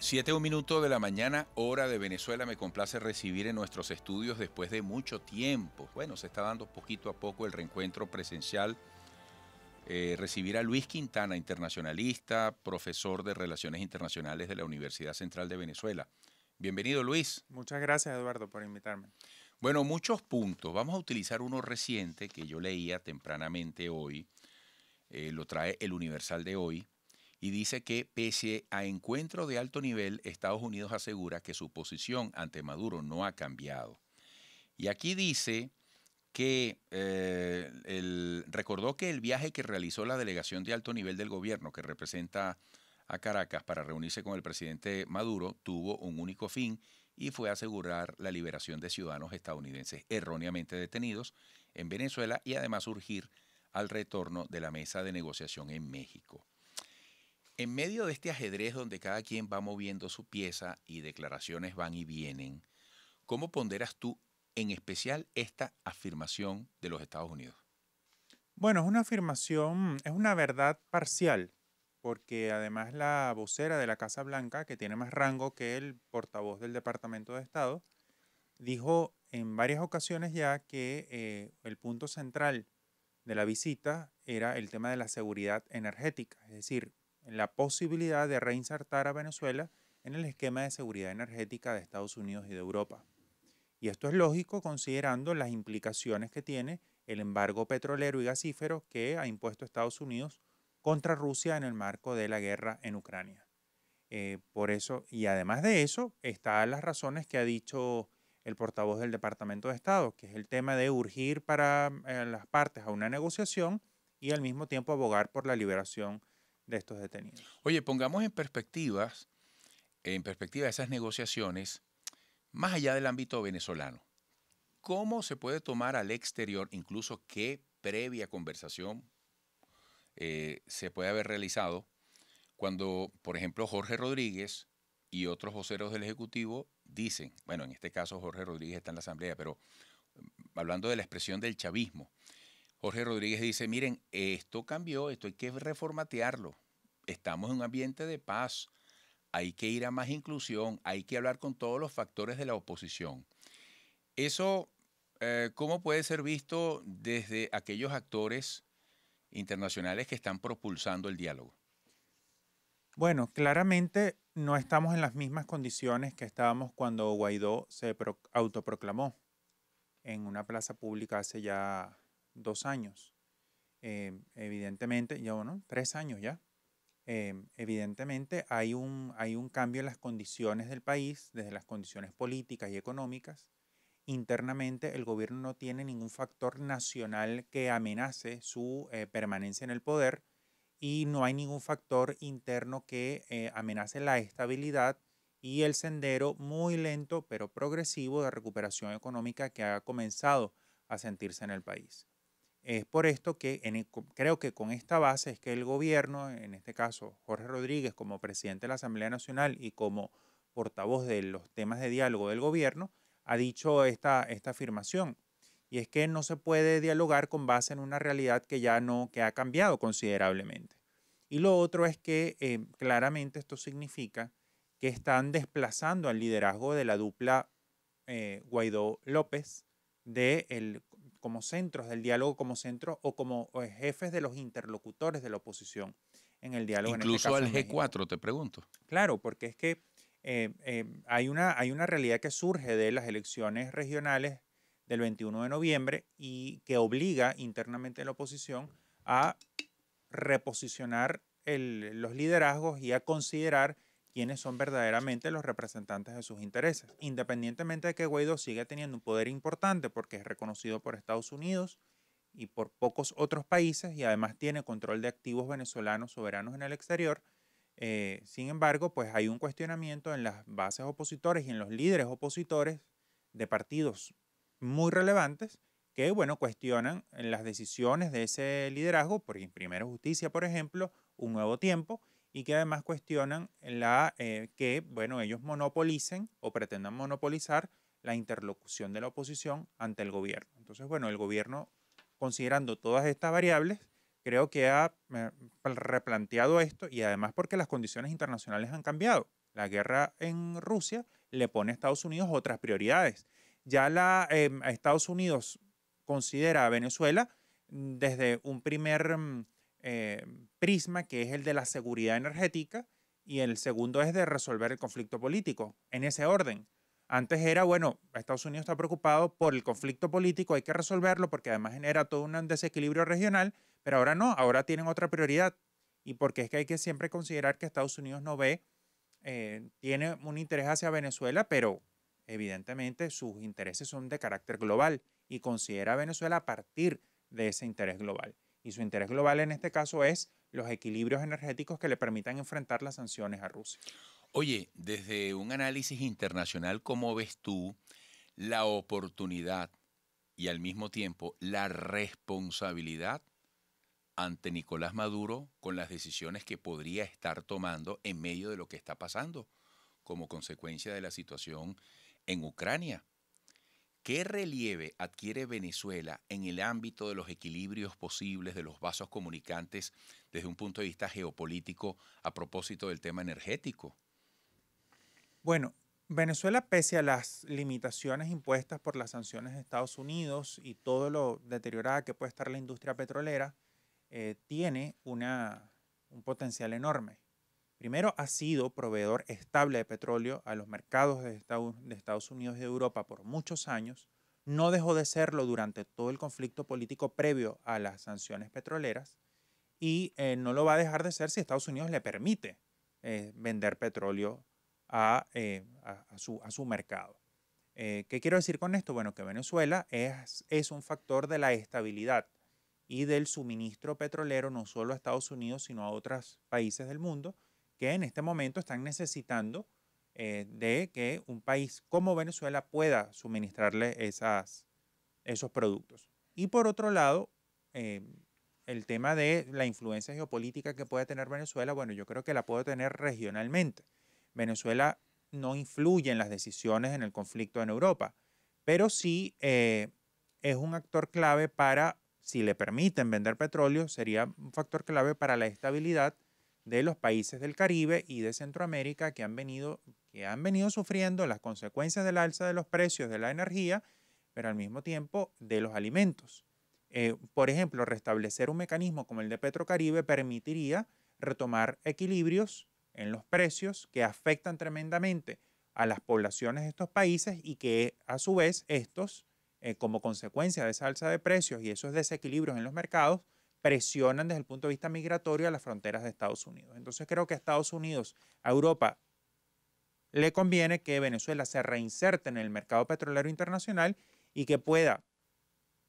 Siete un minuto de la mañana, hora de Venezuela. Me complace recibir en nuestros estudios después de mucho tiempo. Bueno, se está dando poquito a poco el reencuentro presencial. Eh, recibir a Luis Quintana, internacionalista, profesor de Relaciones Internacionales de la Universidad Central de Venezuela. Bienvenido, Luis. Muchas gracias, Eduardo, por invitarme. Bueno, muchos puntos. Vamos a utilizar uno reciente que yo leía tempranamente hoy. Eh, lo trae el Universal de hoy y dice que pese a encuentro de alto nivel, Estados Unidos asegura que su posición ante Maduro no ha cambiado. Y aquí dice que eh, recordó que el viaje que realizó la delegación de alto nivel del gobierno que representa a Caracas para reunirse con el presidente Maduro tuvo un único fin y fue asegurar la liberación de ciudadanos estadounidenses erróneamente detenidos en Venezuela y además surgir al retorno de la mesa de negociación en México. En medio de este ajedrez donde cada quien va moviendo su pieza y declaraciones van y vienen, ¿cómo ponderas tú en especial esta afirmación de los Estados Unidos? Bueno, es una afirmación, es una verdad parcial, porque además la vocera de la Casa Blanca, que tiene más rango que el portavoz del Departamento de Estado, dijo en varias ocasiones ya que eh, el punto central de la visita era el tema de la seguridad energética, es decir, la posibilidad de reinsertar a Venezuela en el esquema de seguridad energética de Estados Unidos y de Europa. Y esto es lógico considerando las implicaciones que tiene el embargo petrolero y gasífero que ha impuesto Estados Unidos contra Rusia en el marco de la guerra en Ucrania. Eh, por eso, y además de eso, están las razones que ha dicho el portavoz del Departamento de Estado, que es el tema de urgir para eh, las partes a una negociación y al mismo tiempo abogar por la liberación de estos detenidos. Oye, pongamos en perspectivas, en perspectiva esas negociaciones, más allá del ámbito venezolano. ¿Cómo se puede tomar al exterior, incluso qué previa conversación eh, se puede haber realizado cuando, por ejemplo, Jorge Rodríguez y otros voceros del Ejecutivo dicen, bueno, en este caso Jorge Rodríguez está en la Asamblea, pero mm, hablando de la expresión del chavismo, Jorge Rodríguez dice, miren, esto cambió, esto hay que reformatearlo estamos en un ambiente de paz, hay que ir a más inclusión, hay que hablar con todos los factores de la oposición. Eso, eh, ¿cómo puede ser visto desde aquellos actores internacionales que están propulsando el diálogo? Bueno, claramente no estamos en las mismas condiciones que estábamos cuando Guaidó se autoproclamó en una plaza pública hace ya dos años. Eh, evidentemente, ya bueno, tres años ya. Em, evidentemente hay un, cambio en las condiciones del país, desde las condiciones políticas y económicas. Internamente el gobierno no tiene ningún factor nacional que amenace su eh, permanencia en el poder y no hay ningún factor interno que eh, amenace la estabilidad y el sendero muy lento pero progresivo de recuperación económica que ha comenzado a sentirse en el país. Es por esto que e, creo que con esta base es que el gobierno, en este caso Jorge Rodríguez como presidente de la Asamblea Nacional y como portavoz de los temas de diálogo del gobierno, ha dicho esta, esta afirmación. Y es que no se puede dialogar con base en una realidad que ya no, que ha cambiado considerablemente. Y lo otro es que eh, claramente esto significa que están desplazando al liderazgo de la dupla eh, Guaidó-López del como centros del diálogo, como centros o como eh, jefes de los interlocutores de la oposición en el diálogo. Este Incluso al G4, te pregunto. Claro, porque es que eh, eh, hay, una, hay una realidad que surge de las elecciones regionales del 21 de noviembre y que obliga internamente a la oposición a reposicionar los liderazgos y a considerar quiénes son verdaderamente los representantes de sus intereses, independientemente de que Guaidó siga teniendo un poder importante porque es reconocido por Estados Unidos y por pocos otros países y además tiene control de activos venezolanos soberanos en el exterior. Eh, sin embargo, pues hay un cuestionamiento en las bases opositores y en los líderes opositores de partidos muy relevantes que, bueno, cuestionan las decisiones de ese liderazgo, por primero Justicia, por ejemplo, Un Nuevo Tiempo, y que además cuestionan la, eh, que bueno, ellos monopolicen o pretendan monopolizar la interlocución de la oposición ante el gobierno. Entonces, bueno, el gobierno, considerando todas estas variables, creo que ha eh, replanteado esto y además porque las condiciones internacionales han cambiado. La guerra en Rusia le pone a Estados Unidos otras prioridades. Ya la, em, Estados Unidos considera a Venezuela mm, desde un primer mm, eh, prisma, que es el de la seguridad energética, y el segundo es de resolver el conflicto político, en ese orden. Antes era, bueno, Estados Unidos está preocupado por el conflicto político, hay que resolverlo porque además genera todo un desequilibrio regional, pero ahora no, ahora tienen otra prioridad. Y porque es que hay que siempre considerar que Estados Unidos no ve, eh, tiene un interés hacia Venezuela, pero evidentemente sus intereses son de carácter global y considera a Venezuela a partir de ese interés global y su interés global en este caso es los equilibrios energéticos que le permitan enfrentar las sanciones a Rusia. Oye, desde un análisis internacional, ¿cómo ves tú la oportunidad y al mismo tiempo la responsabilidad ante Nicolás Maduro con las decisiones que podría estar tomando en medio de lo que está pasando como consecuencia de la situación en Ucrania? ¿Qué relieve adquiere Venezuela en el ámbito de los equilibrios posibles de los vasos comunicantes desde un punto de vista geopolítico a propósito del tema energético? Bueno, Venezuela, pese a las limitaciones impuestas por las sanciones de Estados Unidos y todo lo deteriorada que puede estar la industria petrolera, eh, tiene un potencial enorme primero ha sido proveedor estable de petróleo a los mercados de Estados Unidos y de Europa por muchos años, no dejó de serlo durante todo el conflicto político previo a las sanciones petroleras y eh, no lo va a dejar de ser si Estados Unidos le permite eh, vender petróleo a, eh, su, mercado. ¿Qué quiero decir con esto? Bueno, que Venezuela es un factor de la estabilidad y del suministro petrolero no solo a Estados Unidos, sino a otros países del mundo, que en este momento están necesitando eh, de que un país como Venezuela pueda suministrarle esas, esos productos. Y por otro lado, eh, el tema de la influencia geopolítica que puede tener Venezuela, bueno, yo creo que la puede tener regionalmente. Venezuela no influye en las decisiones en el conflicto en Europa, pero sí eh, es un actor clave para, si le permiten vender petróleo, sería un factor clave para la estabilidad de los países del Caribe y de Centroamérica que han venido, que han venido sufriendo las consecuencias del alza de los precios de la energía, pero al mismo tiempo de los alimentos. Eh, por ejemplo, restablecer un mecanismo como el de Petrocaribe permitiría retomar equilibrios en los precios que afectan tremendamente a las poblaciones de estos países y que a su vez estos, eh, como consecuencia de esa alza de precios y esos desequilibrios en los mercados, presionan desde el punto de vista migratorio a las fronteras de Estados Unidos. Entonces creo que a Estados Unidos, a Europa, le conviene que Venezuela se reinserte en el mercado petrolero internacional y que pueda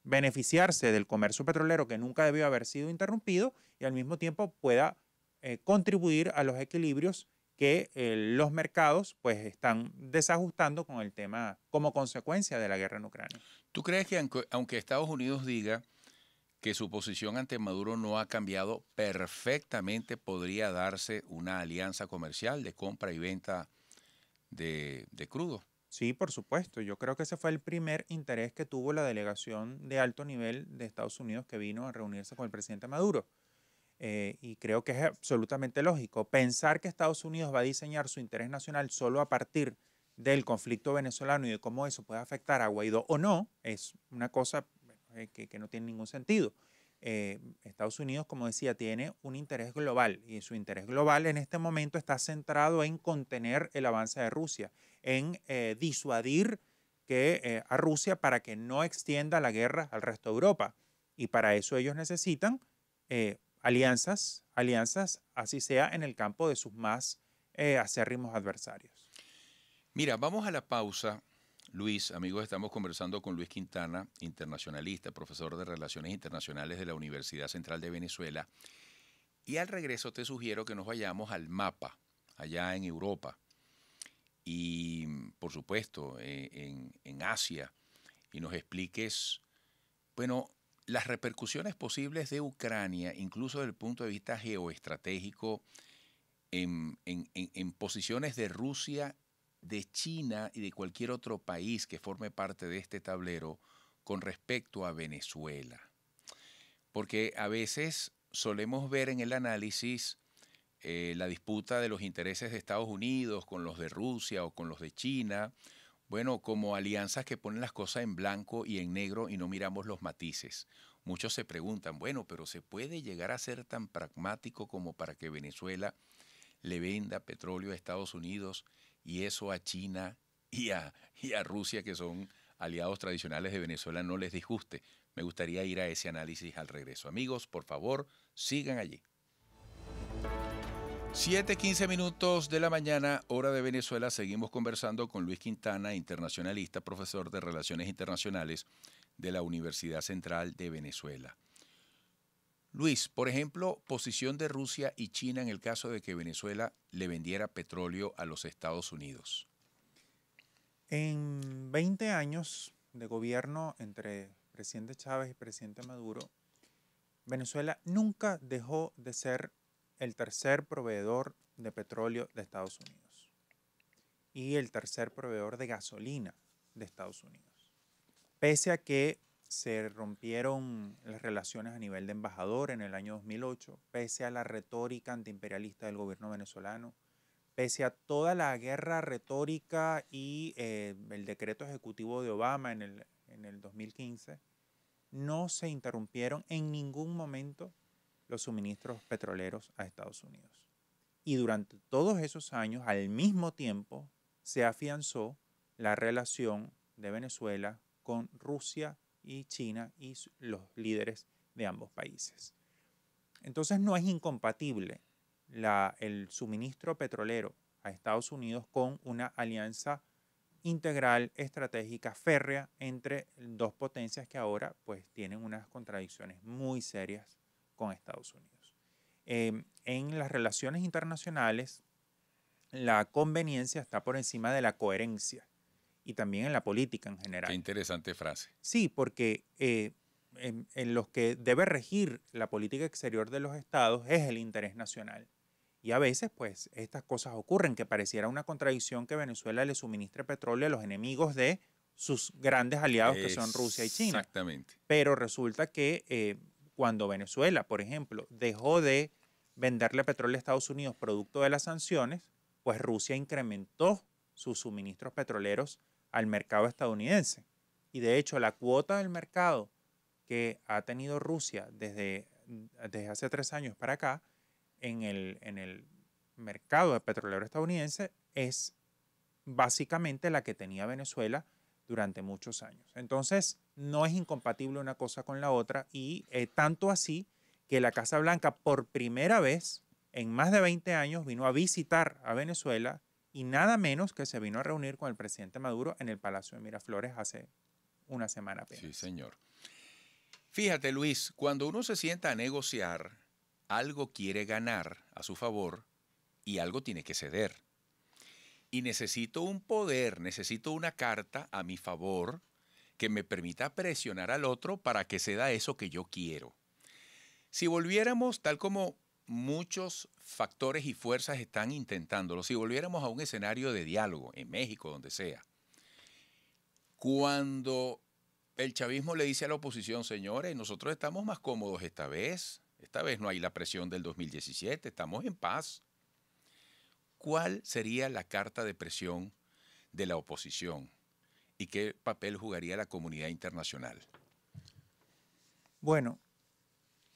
beneficiarse del comercio petrolero que nunca debió haber sido interrumpido y al mismo tiempo pueda eh, contribuir a los equilibrios que eh, los mercados pues están desajustando con el tema como consecuencia de la guerra en Ucrania. ¿Tú crees que aunque Estados Unidos diga que su posición ante Maduro no ha cambiado, perfectamente podría darse una alianza comercial de compra y venta de, crudo. Sí, por supuesto. Yo creo que ese fue el primer interés que tuvo la delegación de alto nivel de Estados Unidos que vino a reunirse con el presidente Maduro. Eh, y creo que es absolutamente lógico. Pensar que Estados Unidos va a diseñar su interés nacional solo a partir del conflicto venezolano y de cómo eso puede afectar a Guaidó o no, es una cosa eh, que, no tiene ningún sentido. Eh, Estados Unidos, como decía, tiene un interés global y su interés global en este momento está centrado en contener el avance de Rusia, en eh, disuadir que, a Rusia para que no extienda la guerra al resto de Europa. Y para eso ellos necesitan alianzas, alianzas, así sea en el campo de sus más acérrimos adversarios. Mira, vamos a la pausa Luis, amigos, estamos conversando con Luis Quintana, internacionalista, profesor de Relaciones Internacionales de la Universidad Central de Venezuela. Y al regreso te sugiero que nos vayamos al mapa, allá en Europa. Y, por supuesto, eh, en, Asia. Y nos expliques, bueno, las repercusiones posibles de Ucrania, incluso desde el punto de vista geoestratégico, en, en, posiciones de Rusia de China y de cualquier otro país que forme parte de este tablero con respecto a Venezuela. Porque a veces solemos ver en el análisis eh, la disputa de los intereses de Estados Unidos con los de Rusia o con los de China, bueno, como alianzas que ponen las cosas en blanco y en negro y no miramos los matices. Muchos se preguntan, bueno, pero ¿se puede llegar a ser tan pragmático como para que Venezuela le venda petróleo a Estados Unidos y eso a China y a, Rusia, que son aliados tradicionales de Venezuela, no les disguste. Me gustaría ir a ese análisis al regreso. Amigos, por favor, sigan allí. 7:15 minutos de la mañana, hora de Venezuela. Seguimos conversando con Luis Quintana, internacionalista, profesor de Relaciones Internacionales de la Universidad Central de Venezuela. Luis, por ejemplo, posición de Rusia y China en el caso de que Venezuela le vendiera petróleo a los Estados Unidos. En 20 años de gobierno entre presidente Chávez y presidente Maduro, Venezuela nunca dejó de ser el tercer proveedor de petróleo de Estados Unidos y el tercer proveedor de gasolina de Estados Unidos. Pese a que se rompieron las relaciones a nivel de embajador en el año 2008, pese a la retórica antiimperialista del gobierno venezolano, pese a toda la guerra retórica y eh, el decreto ejecutivo de Obama en el, en el 2015, no se interrumpieron en ningún momento los suministros petroleros a Estados Unidos. Y durante todos esos años, al mismo tiempo, se afianzó la relación de Venezuela con Rusia y China y los líderes de ambos países. Entonces no es incompatible el suministro petrolero a Estados Unidos con una alianza integral, estratégica, férrea entre dos potencias que ahora pues tienen unas contradicciones muy serias con Estados Unidos. Em, en las relaciones internacionales, la conveniencia está por encima de la coherencia y también en la política en general. Qué interesante frase. Sí, porque eh, en, los que debe regir la política exterior de los estados es el interés nacional. Y a veces, pues, estas cosas ocurren, que pareciera una contradicción que Venezuela le suministre petróleo a los enemigos de sus grandes aliados, que son Rusia y China. Exactamente. Pero resulta que eh, cuando Venezuela, por ejemplo, dejó de venderle petróleo a Estados Unidos producto de las sanciones, pues Rusia incrementó sus suministros petroleros al mercado estadounidense. Y de hecho, la cuota del mercado que ha tenido Rusia desde, desde hace tres años para acá en el, en el mercado de petrolero estadounidense es básicamente la que tenía Venezuela durante muchos años. Entonces, no es incompatible una cosa con la otra y eh, tanto así que la Casa Blanca por primera vez en más de 20 años vino a visitar a Venezuela y nada menos que se vino a reunir con el presidente Maduro en el Palacio de Miraflores hace una semana apenas. Sí, señor. Fíjate, Luis, cuando uno se sienta a negociar, algo quiere ganar a su favor y algo tiene que ceder. Y necesito un poder, necesito una carta a mi favor que me permita presionar al otro para que ceda eso que yo quiero. Si volviéramos, tal como muchos factores y fuerzas están intentándolo. Si volviéramos a un escenario de diálogo, en México, donde sea, cuando el chavismo le dice a la oposición, señores, nosotros estamos más cómodos esta vez, esta vez no hay la presión del 2017, estamos en paz. ¿Cuál sería la carta de presión de la oposición y qué papel jugaría la comunidad internacional? Bueno,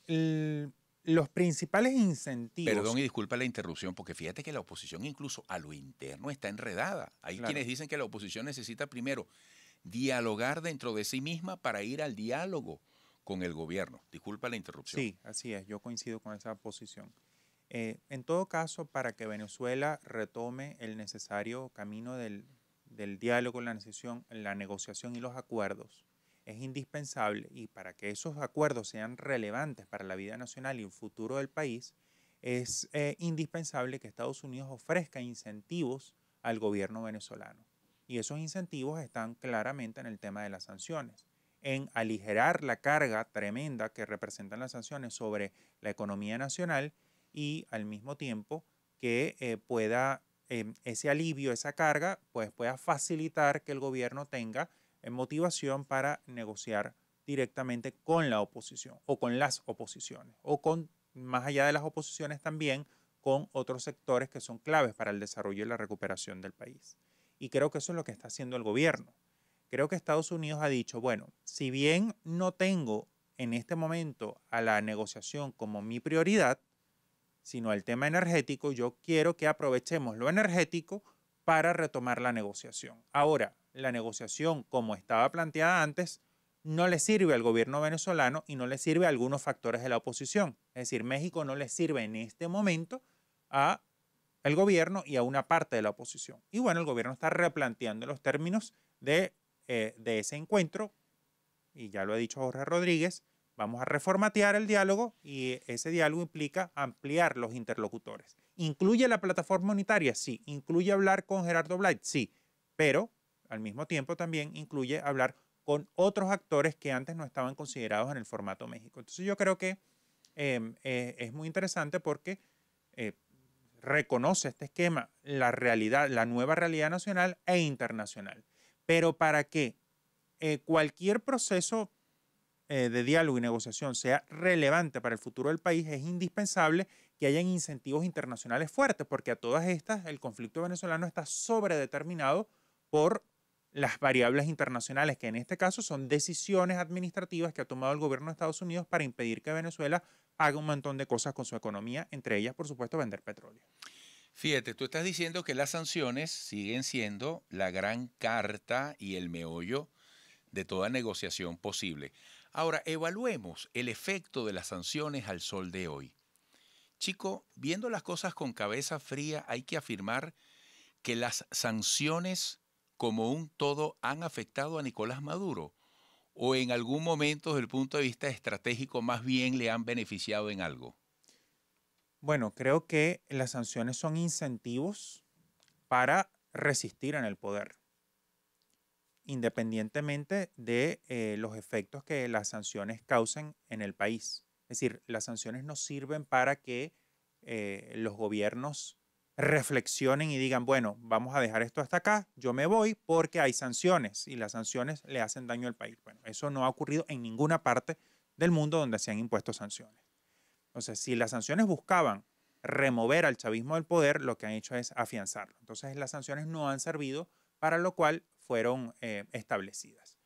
el los principales incentivos. Perdón y disculpa la interrupción, porque fíjate que la oposición incluso a lo interno está enredada. Hay quienes dicen que la oposición necesita primero dialogar dentro de sí misma para ir al diálogo con el gobierno. Disculpa la interrupción. Sí, así es, yo coincido con esa posición. Eh, en todo caso, para que Venezuela retome el necesario camino del, diálogo, la negociación y los acuerdos, es indispensable y para que esos acuerdos sean relevantes para la vida nacional y el futuro del país, es eh, indispensable que Estados Unidos ofrezca incentivos al gobierno venezolano. Y esos incentivos están claramente en el tema de las sanciones, en aligerar la carga tremenda que representan las sanciones sobre la economía nacional y al mismo tiempo que eh, pueda eh, ese alivio, esa carga, pues pueda facilitar que el gobierno tenga en motivación para negociar directamente con la oposición o con las oposiciones o con, más allá de las oposiciones también, con otros sectores que son claves para el desarrollo y la recuperación del país. Y creo que eso es lo que está haciendo el gobierno. Creo que Estados Unidos ha dicho, bueno, si bien no tengo en este momento a la negociación como mi prioridad, sino el tema energético, yo quiero que aprovechemos lo energético para retomar la negociación. Ahora, la negociación como estaba planteada antes no le sirve al gobierno venezolano y no le sirve a algunos factores de la oposición. Es decir, México no le sirve en este momento a el gobierno y a una parte de la oposición. Y bueno, el gobierno está replanteando los términos de, eh, de ese encuentro y ya lo ha dicho Jorge Rodríguez, vamos a reformatear el diálogo y ese diálogo implica ampliar los interlocutores. ¿Incluye la plataforma unitaria? Sí. ¿Incluye hablar con Gerardo Blight? Sí. Pero al mismo tiempo también incluye hablar con otros actores que antes no estaban considerados en el formato México. Entonces yo creo que em, eh, es muy interesante porque eh, reconoce este esquema, la realidad, la nueva realidad nacional e internacional. Pero para que eh, cualquier proceso de diálogo y negociación sea relevante para el futuro del país, es indispensable que hayan incentivos internacionales fuertes, porque a todas estas el conflicto venezolano está sobredeterminado por las variables internacionales, que en este caso son decisiones administrativas que ha tomado el gobierno de Estados Unidos para impedir que Venezuela haga un montón de cosas con su economía, entre ellas, por supuesto, vender petróleo. Fíjate, tú estás diciendo que las sanciones siguen siendo la gran carta y el meollo de toda negociación posible. Ahora, evaluemos el efecto de las sanciones al sol de hoy. Chico, viendo las cosas con cabeza fría, hay que afirmar que las sanciones como un todo han afectado a Nicolás Maduro? ¿O en algún momento desde el punto de vista estratégico más bien le han beneficiado en algo? Bueno, creo que las sanciones son incentivos para resistir en el poder, independientemente de eh, los efectos que las sanciones causen en el país. Es decir, las sanciones no sirven para que eh, los gobiernos reflexionen y digan, bueno, vamos a dejar esto hasta acá, yo me voy porque hay sanciones y las sanciones le hacen daño al país. Bueno, eso no ha ocurrido en ninguna parte del mundo donde se han impuesto sanciones. Entonces, si las sanciones buscaban remover al chavismo del poder, lo que han hecho es afianzarlo. Entonces, las sanciones no han servido para lo cual fueron eh, establecidas.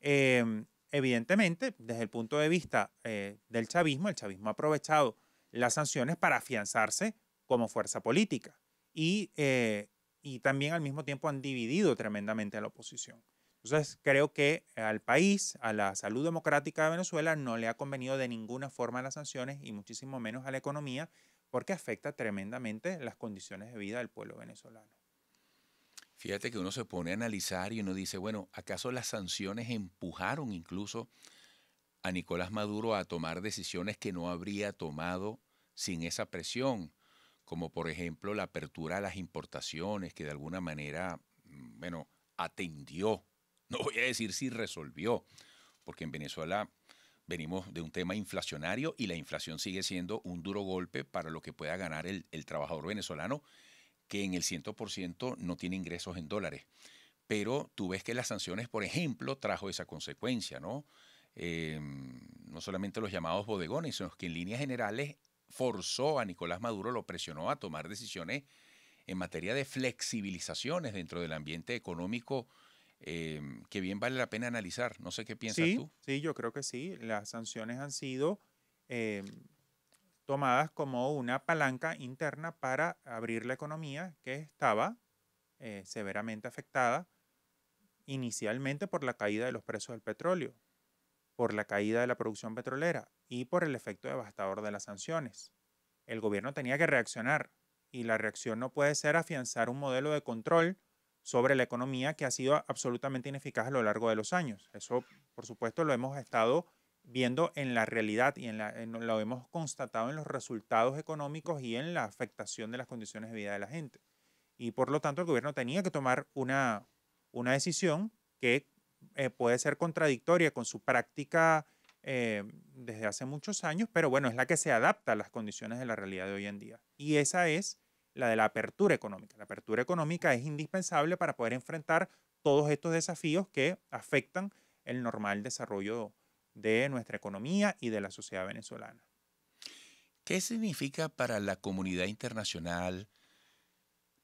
Em, evidentemente, desde el punto de vista eh, del chavismo, el chavismo ha aprovechado las sanciones para afianzarse como fuerza política. Y, eh, y también al mismo tiempo han dividido tremendamente a la oposición. Entonces, creo que al país, a la salud democrática de Venezuela, no le ha convenido de ninguna forma las sanciones y muchísimo menos a la economía, porque afecta tremendamente las condiciones de vida del pueblo venezolano. Fíjate que uno se pone a analizar y uno dice, bueno, ¿acaso las sanciones empujaron incluso a Nicolás Maduro a tomar decisiones que no habría tomado sin esa presión? como por ejemplo la apertura a las importaciones, que de alguna manera, mm, bueno, atendió, no voy a decir si resolvió, porque en Venezuela venimos de un tema inflacionario y la inflación sigue siendo un duro golpe para lo que pueda ganar el, trabajador venezolano, que en el 100% no tiene ingresos en dólares. Pero tú ves que las sanciones, por ejemplo, trajo esa consecuencia, ¿no? Em, no solamente los llamados bodegones, sino que en líneas generales forzó a Nicolás Maduro, lo presionó a tomar decisiones en materia de flexibilizaciones dentro del ambiente económico em, que bien vale la pena analizar. No sé qué piensas tú. Sí, yo creo que sí. Las sanciones han sido em, tomadas como una palanca interna para abrir la economía que estaba eh, severamente afectada inicialmente por la caída de los precios del petróleo por la caída de la producción petrolera y por el efecto devastador de las sanciones. El gobierno tenía que reaccionar y la reacción no puede ser afianzar un modelo de control sobre la economía que ha sido absolutamente ineficaz a lo largo de los años. Eso, por supuesto, lo hemos estado viendo en la realidad y en, lo hemos constatado en los resultados económicos y en la afectación de las condiciones de vida de la gente. Y por lo tanto, el gobierno tenía que tomar una, una decisión que eh, puede ser contradictoria con su práctica eh, desde hace muchos años, pero bueno, es la que se adapta a las condiciones de la realidad de hoy en día. Y esa es la de la apertura económica. La apertura económica es indispensable para poder enfrentar todos estos desafíos que afectan el normal desarrollo de nuestra economía y de la sociedad venezolana. ¿Qué significa para la comunidad internacional,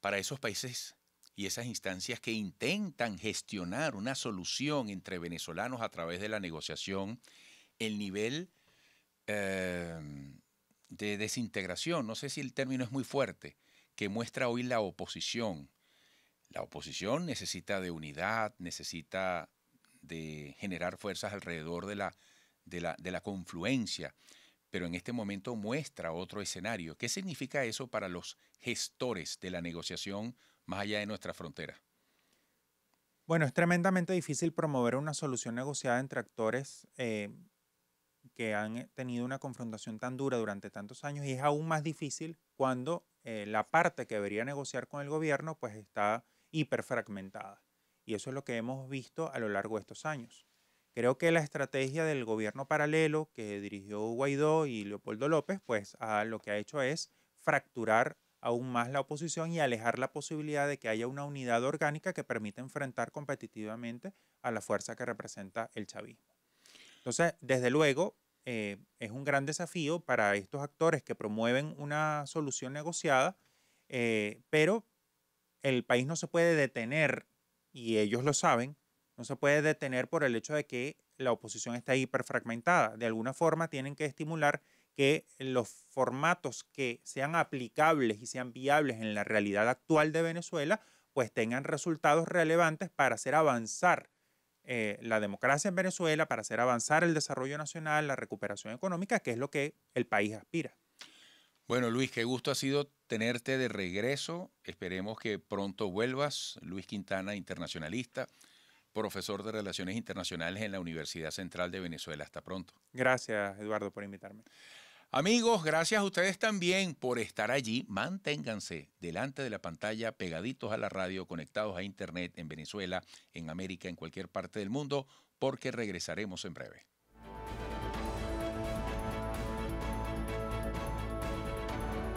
para esos países y esas instancias que intentan gestionar una solución entre venezolanos a través de la negociación, el nivel eh, de desintegración, no sé si el término es muy fuerte, que muestra hoy la oposición. La oposición necesita de unidad, necesita de generar fuerzas alrededor de la, de la, de la confluencia, pero en este momento muestra otro escenario. ¿Qué significa eso para los gestores de la negociación más allá de nuestra frontera. Bueno, es tremendamente difícil promover una solución negociada entre actores eh, que han eh, tenido una confrontación tan dura durante tantos años y es aún más difícil cuando eh, la parte que debería negociar con el gobierno pues está hiperfragmentada. Y eso es lo que hemos visto a lo largo de estos años. Creo que la estrategia del gobierno paralelo que dirigió Guaidó y Leopoldo López, pues lo que ha hecho es fracturar aún más la oposición y alejar la posibilidad de que haya una unidad orgánica que permita enfrentar competitivamente a la fuerza que representa el chavismo. Entonces, desde luego, eh, es un gran desafío para estos actores que promueven una solución negociada, eh, pero el país no se puede detener, y ellos lo saben, no se puede detener por el hecho de que la oposición está hiperfragmentada. De alguna forma tienen que estimular que los formatos que sean aplicables y sean viables en la realidad actual de Venezuela, pues tengan resultados relevantes para hacer avanzar eh, la democracia en Venezuela, para hacer avanzar el desarrollo nacional, la recuperación económica, que es lo que el país aspira. Bueno, Luis, qué gusto ha sido tenerte de regreso. Esperemos que pronto vuelvas. Luis Quintana, internacionalista, profesor de Relaciones Internacionales en la Universidad Central de Venezuela. Hasta pronto. Gracias, Eduardo, por invitarme. Amigos, gracias a ustedes también por estar allí. Manténganse delante de la pantalla, pegaditos a la radio, conectados a Internet en Venezuela, en América, en cualquier parte del mundo, porque regresaremos en breve.